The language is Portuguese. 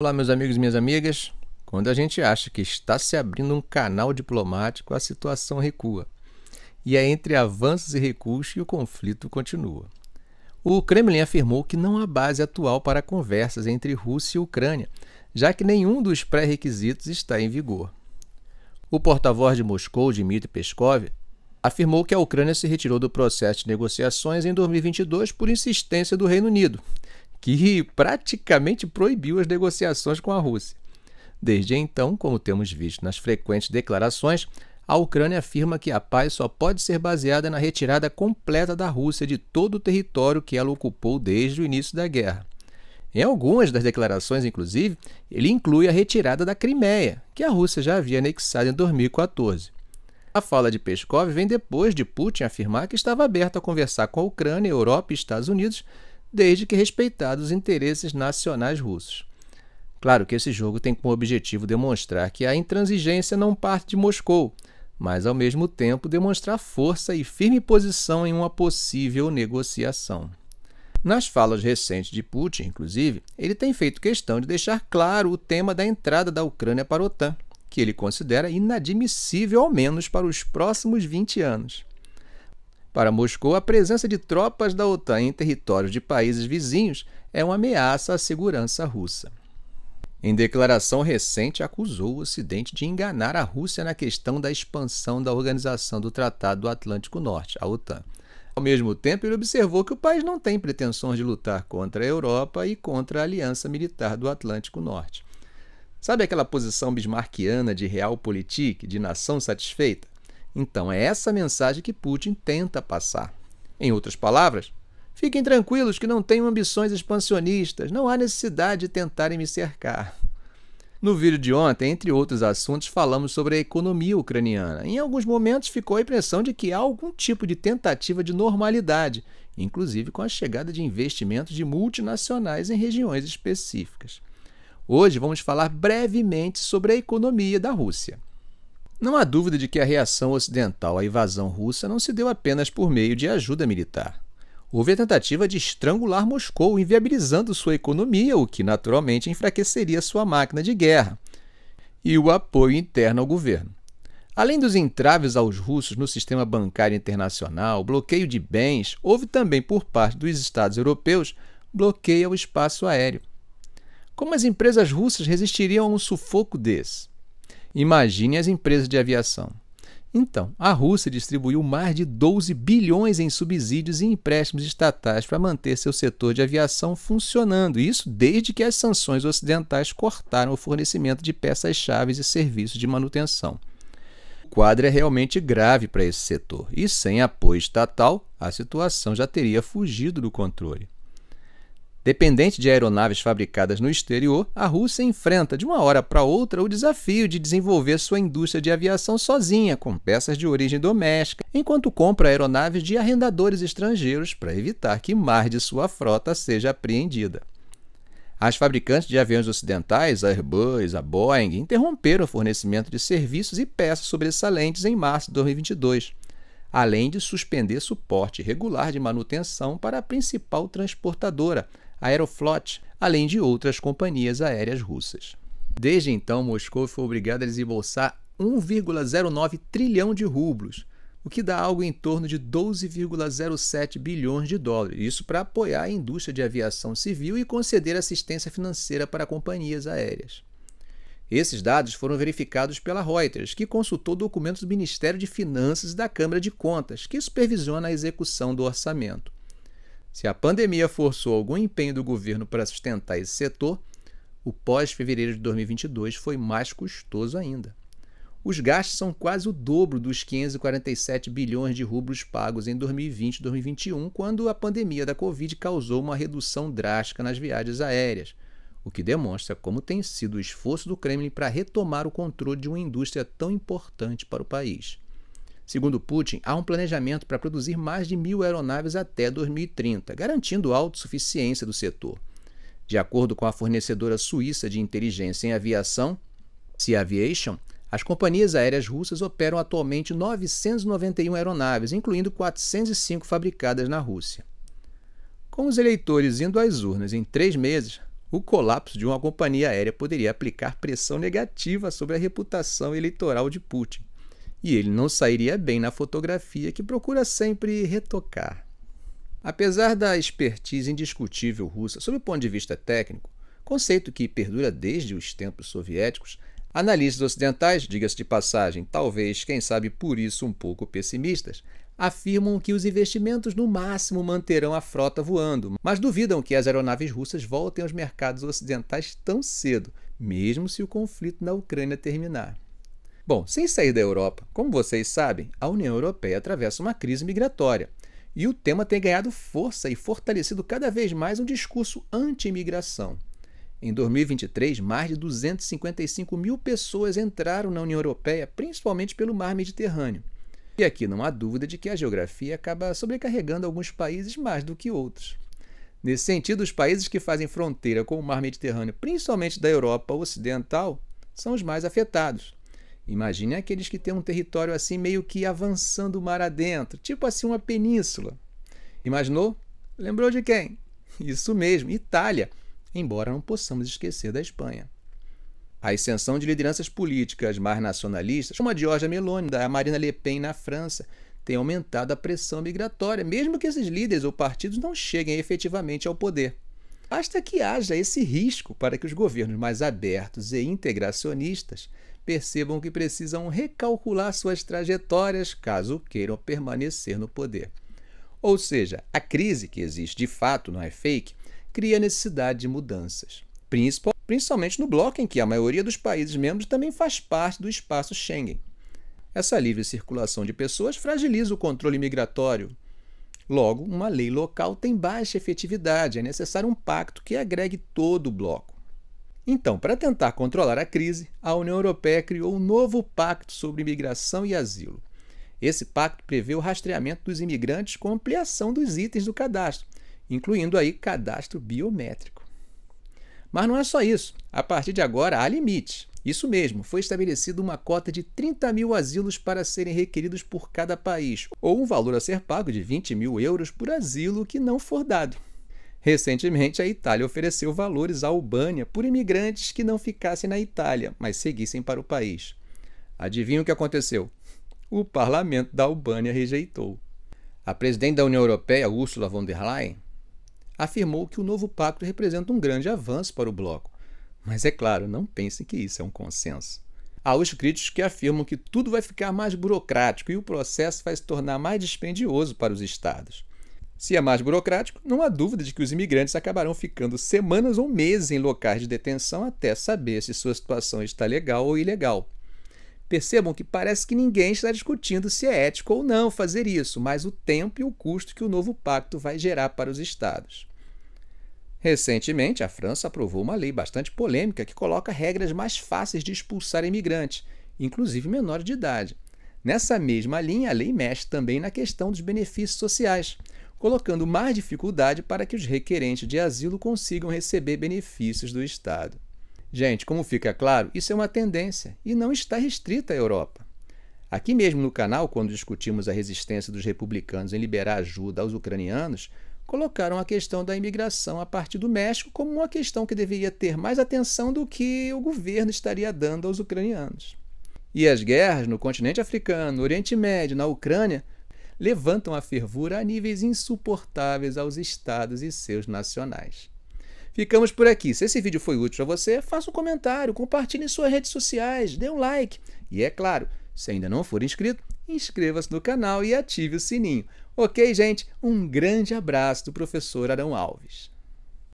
Olá, meus amigos e minhas amigas. Quando a gente acha que está se abrindo um canal diplomático, a situação recua. E é entre avanços e recuos que o conflito continua. O Kremlin afirmou que não há base atual para conversas entre Rússia e Ucrânia, já que nenhum dos pré-requisitos está em vigor. O porta-voz de Moscou, Dmitry Peskov, afirmou que a Ucrânia se retirou do processo de negociações em 2022 por insistência do Reino Unido, que praticamente proibiu as negociações com a Rússia. Desde então, como temos visto nas frequentes declarações, a Ucrânia afirma que a paz só pode ser baseada na retirada completa da Rússia de todo o território que ela ocupou desde o início da guerra. Em algumas das declarações, inclusive, ele inclui a retirada da Crimeia, que a Rússia já havia anexado em 2014. A fala de Peskov vem depois de Putin afirmar que estava aberto a conversar com a Ucrânia, Europa e Estados Unidos desde que respeitados os interesses nacionais russos. Claro que esse jogo tem como objetivo demonstrar que a intransigência não parte de Moscou, mas ao mesmo tempo demonstrar força e firme posição em uma possível negociação. Nas falas recentes de Putin, inclusive, ele tem feito questão de deixar claro o tema da entrada da Ucrânia para a OTAN, que ele considera inadmissível ao menos para os próximos 20 anos. Para Moscou, a presença de tropas da OTAN em territórios de países vizinhos é uma ameaça à segurança russa. Em declaração recente, acusou o Ocidente de enganar a Rússia na questão da expansão da Organização do Tratado do Atlântico Norte, a OTAN. Ao mesmo tempo, ele observou que o país não tem pretensões de lutar contra a Europa e contra a Aliança Militar do Atlântico Norte. Sabe aquela posição bismarquiana de realpolitik, de nação satisfeita? Então é essa mensagem que Putin tenta passar. Em outras palavras, fiquem tranquilos que não tenho ambições expansionistas, não há necessidade de tentarem me cercar. No vídeo de ontem, entre outros assuntos, falamos sobre a economia ucraniana. Em alguns momentos ficou a impressão de que há algum tipo de tentativa de normalidade, inclusive com a chegada de investimentos de multinacionais em regiões específicas. Hoje vamos falar brevemente sobre a economia da Rússia. Não há dúvida de que a reação ocidental à invasão russa não se deu apenas por meio de ajuda militar. Houve a tentativa de estrangular Moscou, inviabilizando sua economia, o que naturalmente enfraqueceria sua máquina de guerra, e o apoio interno ao governo. Além dos entraves aos russos no sistema bancário internacional, bloqueio de bens, houve também por parte dos Estados europeus bloqueio ao espaço aéreo. Como as empresas russas resistiriam a um sufoco desse? Imagine as empresas de aviação. Então, a Rússia distribuiu mais de 12 bilhões em subsídios e empréstimos estatais para manter seu setor de aviação funcionando, isso desde que as sanções ocidentais cortaram o fornecimento de peças-chave e serviços de manutenção. O quadro é realmente grave para esse setor, e sem apoio estatal, a situação já teria fugido do controle. Dependente de aeronaves fabricadas no exterior, a Rússia enfrenta de uma hora para outra o desafio de desenvolver sua indústria de aviação sozinha, com peças de origem doméstica, enquanto compra aeronaves de arrendadores estrangeiros para evitar que mais de sua frota seja apreendida. As fabricantes de aviões ocidentais, a Airbus, a Boeing, interromperam o fornecimento de serviços e peças sobressalentes em março de 2022, além de suspender suporte regular de manutenção para a principal transportadora, Aeroflot, além de outras companhias aéreas russas. Desde então, Moscou foi obrigada a desembolsar 1,09 trilhão de rublos, o que dá algo em torno de 12,07 bilhões de dólares, isso para apoiar a indústria de aviação civil e conceder assistência financeira para companhias aéreas. Esses dados foram verificados pela Reuters, que consultou documentos do Ministério de Finanças e da Câmara de Contas, que supervisiona a execução do orçamento. Se a pandemia forçou algum empenho do governo para sustentar esse setor, o pós-fevereiro de 2022 foi mais custoso ainda. Os gastos são quase o dobro dos 547 bilhões de rublos pagos em 2020 e 2021, quando a pandemia da Covid causou uma redução drástica nas viagens aéreas, o que demonstra como tem sido o esforço do Kremlin para retomar o controle de uma indústria tão importante para o país. Segundo Putin, há um planejamento para produzir mais de mil aeronaves até 2030, garantindo a autossuficiência do setor. De acordo com a fornecedora suíça de inteligência em aviação, Sea Aviation, as companhias aéreas russas operam atualmente 991 aeronaves, incluindo 405 fabricadas na Rússia. Com os eleitores indo às urnas em três meses, o colapso de uma companhia aérea poderia aplicar pressão negativa sobre a reputação eleitoral de Putin e ele não sairia bem na fotografia que procura sempre retocar. Apesar da expertise indiscutível russa sob o ponto de vista técnico, conceito que perdura desde os tempos soviéticos, analistas ocidentais, diga-se de passagem, talvez, quem sabe por isso, um pouco pessimistas, afirmam que os investimentos no máximo manterão a frota voando, mas duvidam que as aeronaves russas voltem aos mercados ocidentais tão cedo, mesmo se o conflito na Ucrânia terminar. Bom, sem sair da Europa, como vocês sabem, a União Europeia atravessa uma crise migratória. E o tema tem ganhado força e fortalecido cada vez mais um discurso anti-imigração. Em 2023, mais de 255 mil pessoas entraram na União Europeia, principalmente pelo mar Mediterrâneo. E aqui não há dúvida de que a geografia acaba sobrecarregando alguns países mais do que outros. Nesse sentido, os países que fazem fronteira com o mar Mediterrâneo, principalmente da Europa Ocidental, são os mais afetados. Imagine aqueles que têm um território assim meio que avançando o mar adentro, tipo assim uma península. Imaginou? Lembrou de quem? Isso mesmo, Itália, embora não possamos esquecer da Espanha. A ascensão de lideranças políticas mais nacionalistas, como a Giorgia Meloni da Marina Le Pen na França, tem aumentado a pressão migratória, mesmo que esses líderes ou partidos não cheguem efetivamente ao poder. Basta que haja esse risco para que os governos mais abertos e integracionistas percebam que precisam recalcular suas trajetórias caso queiram permanecer no poder. Ou seja, a crise que existe de fato, não é fake, cria necessidade de mudanças, principalmente no bloco em que a maioria dos países membros também faz parte do espaço Schengen. Essa livre circulação de pessoas fragiliza o controle migratório. Logo, uma lei local tem baixa efetividade, é necessário um pacto que agregue todo o bloco. Então, para tentar controlar a crise, a União Europeia criou um novo pacto sobre imigração e asilo. Esse pacto prevê o rastreamento dos imigrantes com ampliação dos itens do cadastro, incluindo aí cadastro biométrico. Mas não é só isso. A partir de agora há limite. Isso mesmo, foi estabelecida uma cota de 30 mil asilos para serem requeridos por cada país, ou um valor a ser pago de 20 mil euros por asilo que não for dado. Recentemente, a Itália ofereceu valores à Albânia por imigrantes que não ficassem na Itália, mas seguissem para o país. Adivinha o que aconteceu? O parlamento da Albânia rejeitou. A presidente da União Europeia, Ursula von der Leyen, afirmou que o novo pacto representa um grande avanço para o bloco. Mas é claro, não pensem que isso é um consenso. Há os críticos que afirmam que tudo vai ficar mais burocrático e o processo vai se tornar mais dispendioso para os estados. Se é mais burocrático, não há dúvida de que os imigrantes acabarão ficando semanas ou meses em locais de detenção até saber se sua situação está legal ou ilegal. Percebam que parece que ninguém está discutindo se é ético ou não fazer isso, mas o tempo e o custo que o novo pacto vai gerar para os estados. Recentemente, a França aprovou uma lei bastante polêmica que coloca regras mais fáceis de expulsar imigrantes, inclusive menores de idade. Nessa mesma linha, a lei mexe também na questão dos benefícios sociais colocando mais dificuldade para que os requerentes de asilo consigam receber benefícios do Estado. Gente, como fica claro, isso é uma tendência e não está restrita à Europa. Aqui mesmo no canal, quando discutimos a resistência dos republicanos em liberar ajuda aos ucranianos, colocaram a questão da imigração a partir do México como uma questão que deveria ter mais atenção do que o governo estaria dando aos ucranianos. E as guerras no continente africano, no Oriente Médio, na Ucrânia, levantam a fervura a níveis insuportáveis aos estados e seus nacionais. Ficamos por aqui. Se esse vídeo foi útil a você, faça um comentário, compartilhe em suas redes sociais, dê um like. E é claro, se ainda não for inscrito, inscreva-se no canal e ative o sininho. Ok, gente? Um grande abraço do professor Arão Alves.